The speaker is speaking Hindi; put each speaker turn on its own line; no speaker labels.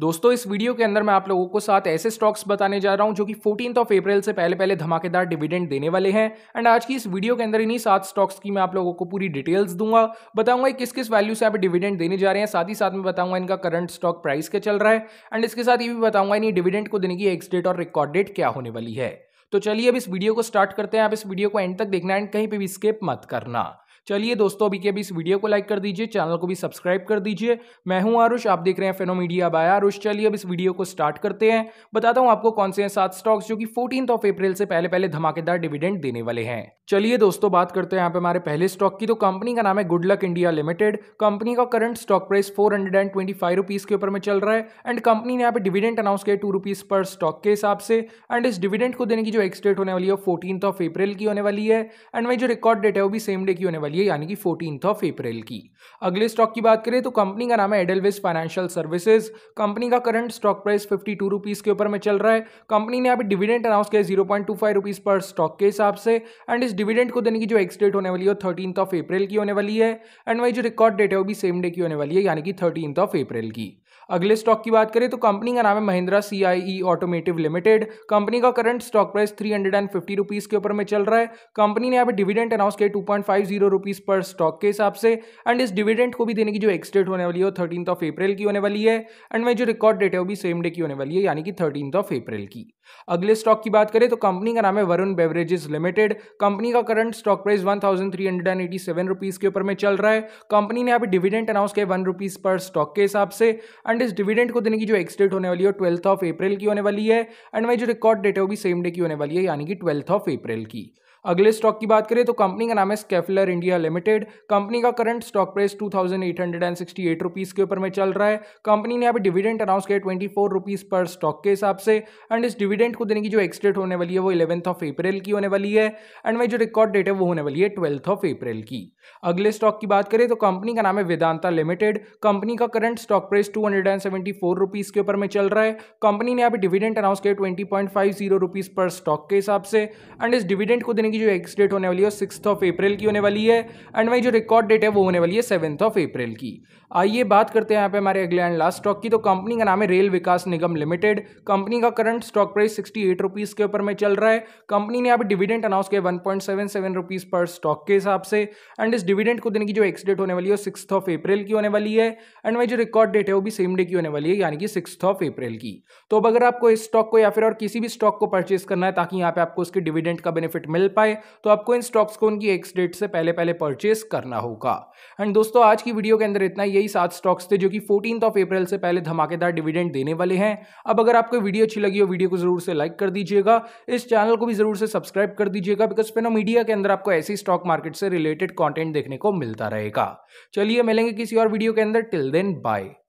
दोस्तों इस वीडियो के अंदर मैं आप लोगों को साथ ऐसे स्टॉक्स बताने जा रहा हूं जो कि फोर्टीन ऑफ अप्रैल से पहले पहले धमाकेदार डिविडेंड देने वाले हैं एंड आज की इस वीडियो के अंदर इन्हीं सात स्टॉक्स की मैं आप लोगों को पूरी डिटेल्स दूंगा बताऊंगा किस किस वैल्यू से आप डिविडेंड देने जा रहे हैं साथ ही साथ में बताऊंगा इनका करंट स्टॉक प्राइस क्या चल रहा है एंड इसके साथ ये भी बताऊंगा इन डिविडेंड को देने की एक्स डेट और रिकॉर्ड डेट क्या होने वाली है तो चलिए अब इस वीडियो को स्टार्ट करते हैं आप इस वीडियो को एंड तक देखना एंड कहीं पर भी स्केप मत करना चलिए दोस्तों अभी के अभी इस वीडियो को लाइक कर दीजिए चैनल को भी सब्सक्राइब कर दीजिए मैं हूं आरुष आप देख रहे हैं फेनोमीडिया बाय आरुष चलिए अब इस वीडियो को स्टार्ट करते हैं बताता हूं आपको कौन से हैं सात स्टॉक्स जो कि फोर्टीन ऑफ अप्रैल से पहले पहले धमाकेदार डिविडेंड देने वाले हैं चलिए दोस्तों बात करते हैं यहाँ पे हमारे पहले स्टॉक की तो कंपनी का नाम है Goodluck India limited company का current stock price four hundred and twenty five rupees के ऊपर में चल रहा है एंड कंपनी ने यहाँ पे डिविडेंड अनाउंस किया टू रुपीज पर स्टॉक के हिसाब से एंड इस डिविडेंड को देने की जो एक्सडेट होने वाली है फोर्टीन ऑफ अप्रैल की होने वाली है एंड वही जो रिकॉर्ड डेट है वो भी सेम डे की होने वाली है यानी कि फोर्टीन ऑफ अप्रैल की अगले स्टॉक की बात करें तो कंपनी का नाम है एडलविस फाइनेंशियल सर्विसेज कंपनी का current stock price fifty two rupees के ऊपर में चल रहा है कंपनी ने अभी डिविडेंड अनाउंस किया zero point two five rupees पर स्टॉक के हिसाब से एंड इस डिविडेंड को देने की जो एक्सडेट होने वाली है थर्टीन ऑफ अप्रैल की होने वाली है एंड वही जो रिकॉर्ड डेट है वो भी सेम डे की होने वाली है यानी कि थर्टीन ऑफ अप्रैल की अगले स्टॉक की बात करें तो कंपनी का नाम है Mahindra C I E automotive limited company का current stock price three hundred and fifty rupees के ऊपर में चल रहा है कंपनी ने यहाँ पे डिविडेंड अनाउंस किया two point five zero rupees पर स्टॉक के हिसाब से एंड इस डिविडेंड को भी देने की जो एक्सडेट होने वाली है वो थर्टीन ऑफ अप्रैल की होने वाली है एंड में जो रिकॉर्ड डेट है वो भी सेम डे की होने वाली है यानी कि थर्टीन ऑफ अप्रैल की अगले स्टॉक की बात करें तो कंपनी का नाम है वरुण बेवरेजेस लिमिटेड कंपनी का current stock price one thousand three hundred and eighty seven rupees के ऊपर में चल रहा है कंपनी ने यहाँ पे डिविडेंड अनाउंस किया वन रुपीज़ पर स्टॉक के हिसाब से एंड एंड इस डिविडेंड को देने की जो एक्सडेट होने वाली है ट्वेल्थ ऑफ अप्रैल की होने वाली है एंड वही जो रिकॉर्ड डेट भी सेम डे की होने वाली है यानी कि ट्वेल्थ ऑफ अप्रैल की अगले स्टॉक की बात करें तो कंपनी का नाम है स्केफलर इंडिया लिमिटेड कंपनी का current stock price two thousand eight hundred and sixty eight rupees के ऊपर में चल रहा है कंपनी ने यहाँ पे डिविडेंट अनाउंस किया ट्वेंटी फोर रुपीज़ पर स्टॉक के हिसाब से एंड इस डिविडेंट को देने की जो एक्सडेट होने वाली है वो इलेवंथ ऑफ अप्रैल की होने वाली है एंड वही जो रिकॉर्ड डेट है वो होने वाली है ट्वेल्थ ऑफ अप्रैल की अगले स्टॉक की बात करें तो कंपनी का नाम है वेदांता लिमिटेड कंपनी का current stock price two hundred and seventy four rupees के ऊपर में चल रहा है कंपनी ने यहाँ पे अनाउंस किया twenty point five zero rupees पर स्टॉक के हिसाब से एंड इस डिविडेंट को देने की की जो एक्स डेट होने वाली है वो सिक्स ऑफ अप्रैल की होने वाली है एंड वही जो रिकॉर्ड डेट है वो होने वाली है सेवन्थ ऑफ अप्रैल की आइए बात करते हैं यहाँ पे हमारे अगले एंड लास्ट स्टॉक की तो कंपनी का नाम है rail Vikas Nigam limited company का current stock price sixty eight rupees के ऊपर में चल रहा है कंपनी ने यहाँ पे डिविडेंट अनाउंस किया one point seven seven rupees पर स्टॉक के हिसाब से एंड इस डिविडेंड को देने की जो एक्स डेट होने वाली है वो सिक्स ऑफ अप्रैल की होने वाली है एंड वही जो रिकॉर्ड डेट है वो भी सेम डे की होने वाली है यानी कि सिक्स ऑफ अप्रैल की तो अब अगर आपको इस स्टॉक को या फिर और किसी भी स्टॉक को परचेस करना है ताकि यहाँ पे आपको उसके डिविडेंड का बेनिफिट मिल पाए तो आपको इन स्टॉक्स को उनकी एक्स डेट से पहले पहले परचेस करना होगा एंड दोस्तों आज की वीडियो के अंदर इतना यही सात स्टॉक्स थे जो कि फोर्टीन ऑफ अप्रैल से पहले धमाकेदार डिविडेंड देने वाले हैं अब अगर आपको वीडियो अच्छी लगी हो वीडियो को जरूर से लाइक कर दीजिएगा इस चैनल को भी जरूर से सब्सक्राइब कर दीजिएगा बिकॉज फेनो मीडिया के अंदर आपको ऐसी स्टॉक मार्केट से रिलेटेड कॉन्टेंट देखने को मिलता रहेगा चलिए मिलेंगे किसी और वीडियो के अंदर टिल देन बाय